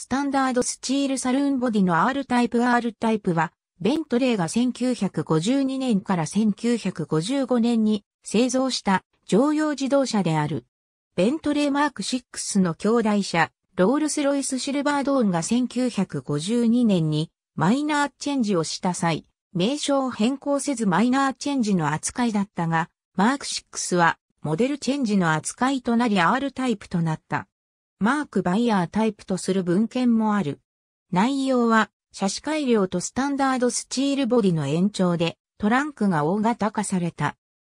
スタンダードスチールサルーンボディの R タイプ R タイプは、ベントレーが1952年から1955年に製造した乗用自動車である。ベントレーマーク6の兄弟車、ロールスロイスシルバードーンが1952年にマイナーチェンジをした際、名称を変更せずマイナーチェンジの扱いだったが、マーク6はモデルチェンジの扱いとなり R タイプとなった。マーク・バイヤータイプとする文献もある。内容は、車種改良とスタンダードスチールボディの延長で、トランクが大型化された。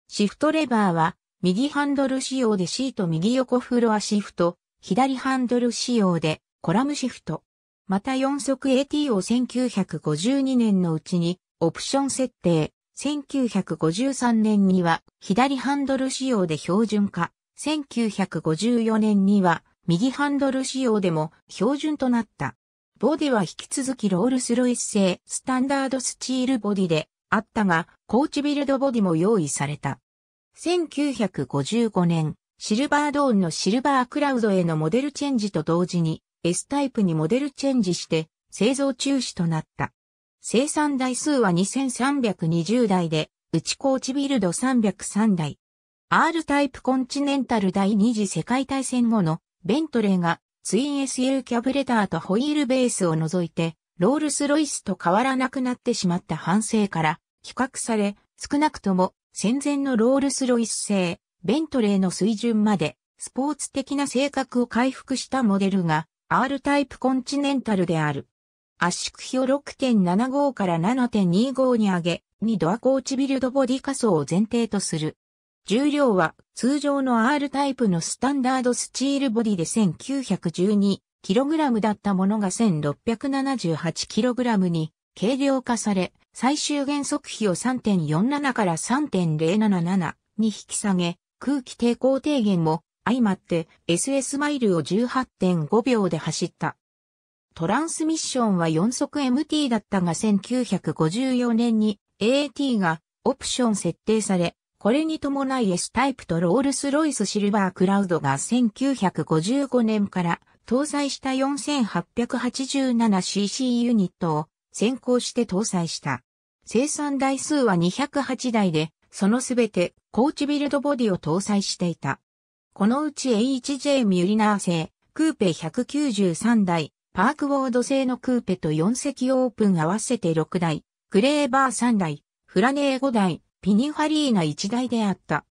シフトレバーは、右ハンドル仕様でシート右横フロアシフト、左ハンドル仕様でコラムシフト。また4速 AT を1952年のうちにオプション設定。1953年には左ハンドル仕様で標準化。1954年には右ハンドル仕様でも標準となった。ボディは引き続きロールスロイス製スタンダードスチールボディであったが、コーチビルドボディも用意された。1955年、シルバードーンのシルバークラウドへのモデルチェンジと同時に S タイプにモデルチェンジして製造中止となった。生産台数は2320台で、内コーチビルド303台。R タイプコンチネンタル第二次世界大戦後のベントレーがツイン SL キャブレターとホイールベースを除いて、ロールスロイスと変わらなくなってしまった反省から、比較され、少なくとも戦前のロールスロイス製、ベントレーの水準まで、スポーツ的な性格を回復したモデルが、R タイプコンチネンタルである。圧縮比を6.75から7.25に上げ、2ドアコーチビルドボディ仮想を前提とする。重量は通常の R タイプのスタンダードスチールボディで 1912kg だったものが 1678kg に軽量化され、最終原則比を3.47から3.077に引き下げ、空気抵抗低減も相まって SS マイルを18.5秒で走った。トランスミッションは4速 MT だったが1954年に AAT がオプション設定され、これに伴い S タイプとロールスロイスシルバークラウドが1955年から搭載した 4887cc ユニットを先行して搭載した。生産台数は208台で、そのすべてコーチビルドボディを搭載していた。このうち h j ミュリナー製、クーペ193台、パークウォード製のクーペと4席オープン合わせて6台、クレーバー3台、フラネー5台、ピニファリーナ一台であった。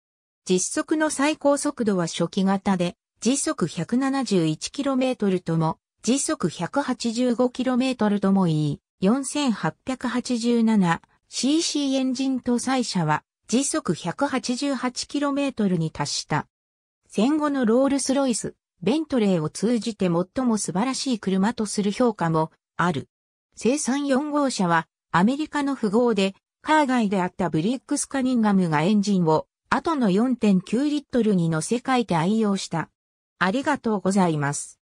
実測の最高速度は初期型で、時速 171km とも、時速 185km ともいい、4887cc エンジン搭載車は、時速 188km に達した。戦後のロールスロイス、ベントレーを通じて最も素晴らしい車とする評価もある。生産4号車はアメリカの富豪でカー外であったブリックス・カニンガムがエンジンを後の4.9リットルに乗せ替えて愛用した。ありがとうございます。